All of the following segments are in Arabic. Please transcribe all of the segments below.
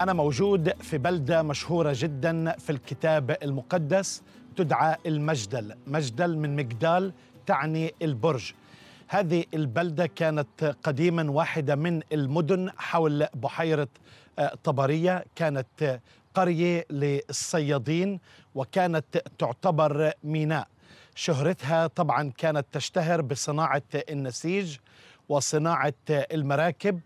أنا موجود في بلدة مشهورة جدا في الكتاب المقدس تدعى المجدل، مجدل من مجدال تعني البرج. هذه البلدة كانت قديما واحدة من المدن حول بحيرة آه، طبرية، كانت قرية للصيادين وكانت تعتبر ميناء. شهرتها طبعا كانت تشتهر بصناعة النسيج وصناعة المراكب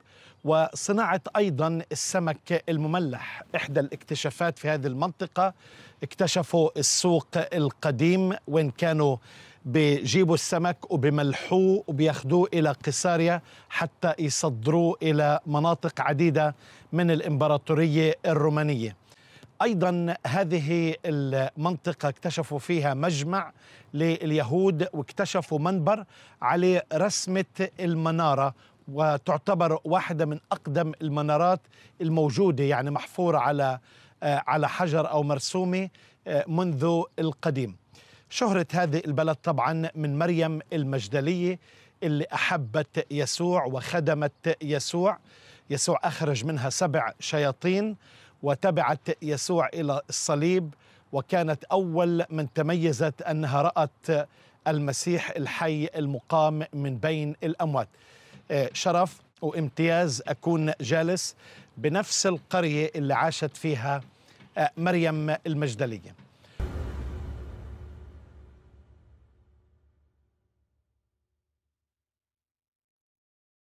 وصناعة أيضا السمك المملح إحدى الاكتشافات في هذه المنطقة اكتشفوا السوق القديم وين كانوا بيجيبوا السمك وبملحوه وبياخدوه إلى قيصاريا حتى يصدروه إلى مناطق عديدة من الإمبراطورية الرومانية ايضا هذه المنطقه اكتشفوا فيها مجمع لليهود واكتشفوا منبر عليه رسمه المناره وتعتبر واحدة من أقدم المنارات الموجودة يعني محفورة على آه، على حجر أو مرسومة آه، منذ القديم شهرة هذه البلد طبعا من مريم المجدلية اللي أحبت يسوع وخدمت يسوع يسوع أخرج منها سبع شياطين وتبعت يسوع إلى الصليب وكانت أول من تميزت أنها رأت المسيح الحي المقام من بين الأموات آه، شرف وامتياز أكون جالس بنفس القرية اللي عاشت فيها آه، مريم المجدلية